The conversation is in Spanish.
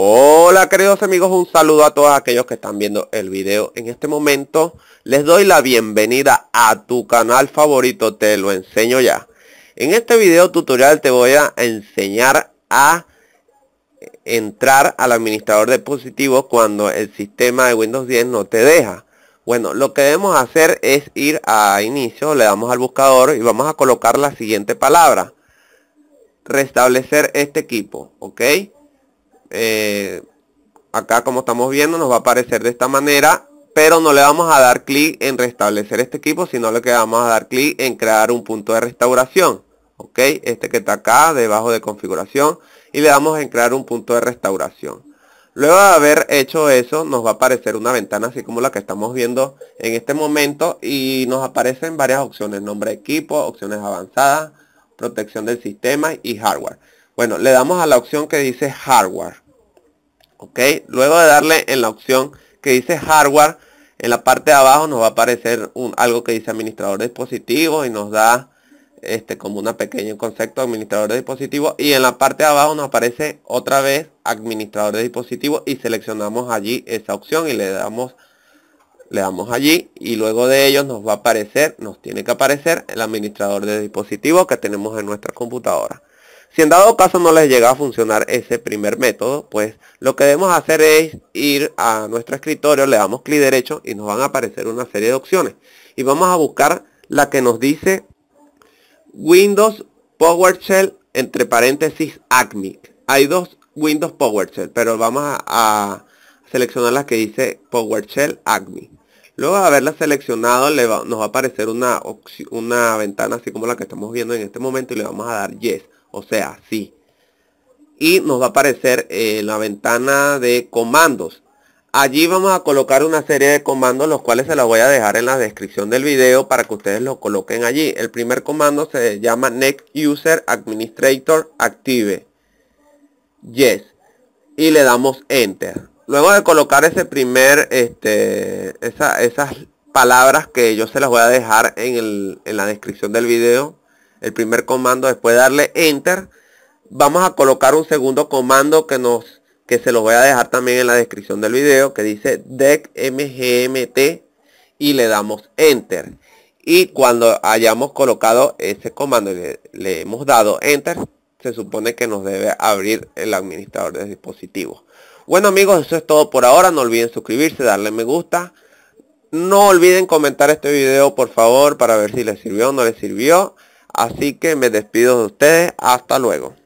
Hola queridos amigos, un saludo a todos aquellos que están viendo el video en este momento. Les doy la bienvenida a tu canal favorito, te lo enseño ya. En este video tutorial te voy a enseñar a entrar al administrador de dispositivos cuando el sistema de Windows 10 no te deja. Bueno, lo que debemos hacer es ir a inicio, le damos al buscador y vamos a colocar la siguiente palabra. Restablecer este equipo, ¿ok? eh, acá como estamos viendo nos va a aparecer de esta manera, pero no le vamos a dar clic en restablecer este equipo, sino le vamos a dar clic en crear un punto de restauración. Ok, este que está acá debajo de configuración y le damos en crear un punto de restauración. Luego de haber hecho eso, nos va a aparecer una ventana así como la que estamos viendo en este momento y nos aparecen varias opciones, nombre equipo, opciones avanzadas, protección del sistema y hardware. Bueno, le damos a la opción que dice hardware. ¿Ok? Luego de darle en la opción que dice hardware, en la parte de abajo nos va a aparecer un, algo que dice administrador de dispositivos y nos da este, como un pequeño concepto administrador de dispositivos. Y en la parte de abajo nos aparece otra vez administrador de dispositivos y seleccionamos allí esa opción y le damos le damos allí y luego de ellos nos va a aparecer, nos tiene que aparecer el administrador de dispositivos que tenemos en nuestra computadora. Si en dado caso no les llega a funcionar ese primer método, pues lo que debemos hacer es ir a nuestro escritorio, le damos clic derecho y nos van a aparecer una serie de opciones. Y vamos a buscar la que nos dice Windows PowerShell entre paréntesis ACMI. Hay dos Windows PowerShell, pero vamos a, seleccionar la que dice PowerShell ACMI. Luego de haberla seleccionado nos va a aparecer una, una ventana así como la que estamos viendo en este momento y le vamos a dar Yes o sea, sí. Y nos va a aparecer eh, la ventana de comandos. Allí vamos a colocar una serie de comandos, los cuales se los voy a dejar en la descripción del video para que ustedes lo coloquen allí. El primer comando se llama Next User Administrator Active. Yes. Y le damos Enter. Luego de colocar ese primer, este, esas palabras que yo se las voy a dejar en, el, en la descripción del video, el primer comando, después darle enter, vamos a colocar un segundo comando que nos que se los voy a dejar también en la descripción del video, que dice mgmt y le damos enter. Y cuando hayamos colocado ese comando y le, hemos dado enter, se supone que nos debe abrir el administrador de dispositivos. Bueno amigos, eso es todo por ahora. No olviden suscribirse, darle me gusta. No olviden comentar este video por favor para ver si les sirvió o no les sirvió. Así que me despido de ustedes. Hasta luego.